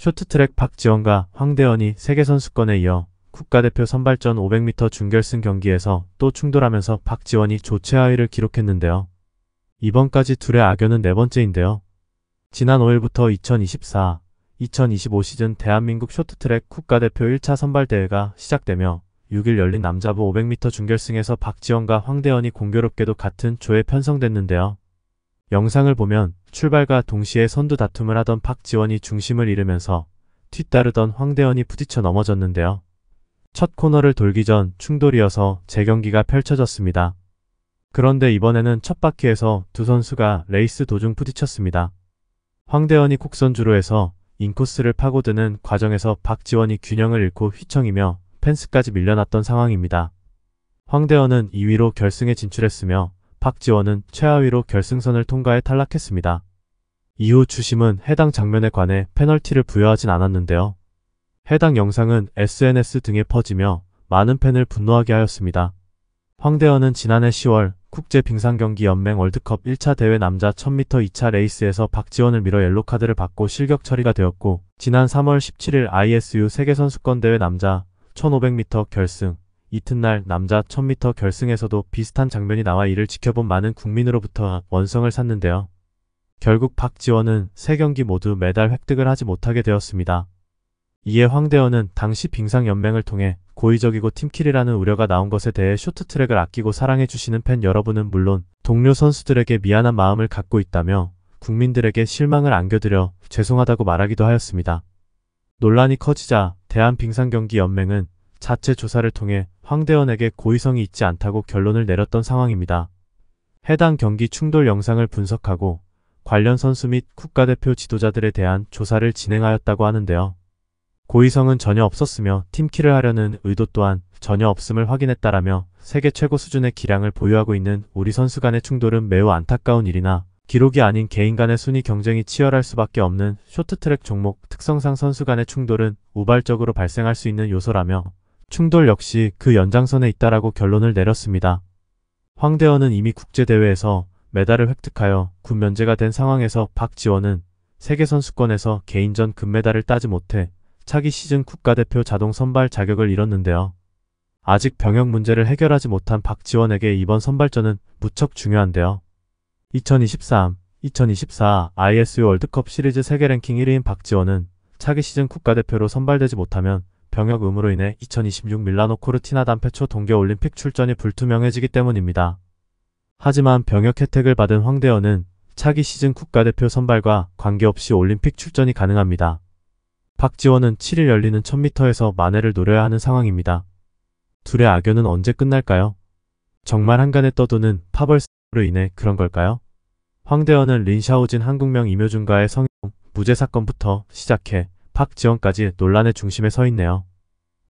쇼트트랙 박지원과 황대현이 세계선수권에 이어 국가대표 선발전 500m 중결승 경기에서 또 충돌하면서 박지원이 조체하위를 기록했는데요. 이번까지 둘의 악연은 네 번째인데요. 지난 5일부터 2024, 2025 시즌 대한민국 쇼트트랙 국가대표 1차 선발대회가 시작되며 6일 열린 남자부 500m 중결승에서 박지원과 황대현이 공교롭게도 같은 조에 편성됐는데요. 영상을 보면 출발과 동시에 선두 다툼을 하던 박지원이 중심을 잃으면서 뒤따르던 황대현이 부딪혀 넘어졌는데요. 첫 코너를 돌기 전 충돌이어서 재경기가 펼쳐졌습니다. 그런데 이번에는 첫 바퀴에서 두 선수가 레이스 도중 부딪혔습니다. 황대현이 곡선주로에서 인코스를 파고드는 과정에서 박지원이 균형을 잃고 휘청이며 펜스까지 밀려났던 상황입니다. 황대현은 2위로 결승에 진출했으며 박지원은 최하위로 결승선을 통과해 탈락했습니다. 이후 주심은 해당 장면에 관해 페널티를 부여하진 않았는데요. 해당 영상은 SNS 등에 퍼지며 많은 팬을 분노하게 하였습니다. 황대현은 지난해 10월 국제빙상경기연맹 월드컵 1차 대회 남자 1000m 2차 레이스에서 박지원을 밀어 옐로카드를 받고 실격 처리가 되었고 지난 3월 17일 ISU 세계선수권대회 남자 1500m 결승 이튿날 남자 1000m 결승에서도 비슷한 장면이 나와 이를 지켜본 많은 국민으로부터 원성을 샀는데요. 결국 박지원은 세 경기 모두 메달 획득을 하지 못하게 되었습니다. 이에 황대원은 당시 빙상연맹을 통해 고의적이고 팀킬이라는 우려가 나온 것에 대해 쇼트트랙을 아끼고 사랑해주시는 팬 여러분은 물론 동료 선수들에게 미안한 마음을 갖고 있다며 국민들에게 실망을 안겨드려 죄송하다고 말하기도 하였습니다. 논란이 커지자 대한빙상경기연맹은 자체 조사를 통해 황대현에게 고의성이 있지 않다고 결론을 내렸던 상황입니다. 해당 경기 충돌 영상을 분석하고 관련 선수 및 국가대표 지도자들에 대한 조사를 진행하였다고 하는데요. 고의성은 전혀 없었으며 팀키를 하려는 의도 또한 전혀 없음을 확인했다라며 세계 최고 수준의 기량을 보유하고 있는 우리 선수 간의 충돌은 매우 안타까운 일이나 기록이 아닌 개인 간의 순위 경쟁이 치열할 수밖에 없는 쇼트트랙 종목 특성상 선수 간의 충돌은 우발적으로 발생할 수 있는 요소라며 충돌 역시 그 연장선에 있다라고 결론을 내렸습니다. 황대원은 이미 국제대회에서 메달을 획득하여 군 면제가 된 상황에서 박지원은 세계선수권에서 개인전 금메달을 따지 못해 차기 시즌 국가대표 자동 선발 자격을 잃었는데요. 아직 병역 문제를 해결하지 못한 박지원에게 이번 선발전은 무척 중요한데요. 2023, 2024 ISU 월드컵 시리즈 세계 랭킹 1위인 박지원은 차기 시즌 국가대표로 선발되지 못하면 병역 의무로 인해 2026 밀라노 코르티나 단페초 동계올림픽 출전이 불투명해지기 때문입니다. 하지만 병역 혜택을 받은 황대현은 차기 시즌 국가대표 선발과 관계없이 올림픽 출전이 가능합니다. 박지원은 7일 열리는 1000m에서 만회를 노려야 하는 상황입니다. 둘의 악연은 언제 끝날까요? 정말 한간에 떠도는 파벌스로 인해 그런 걸까요? 황대현은 린샤오진 한국명 임효준과의 성형, 무죄 사건부터 시작해 박지원까지 논란의 중심에 서 있네요.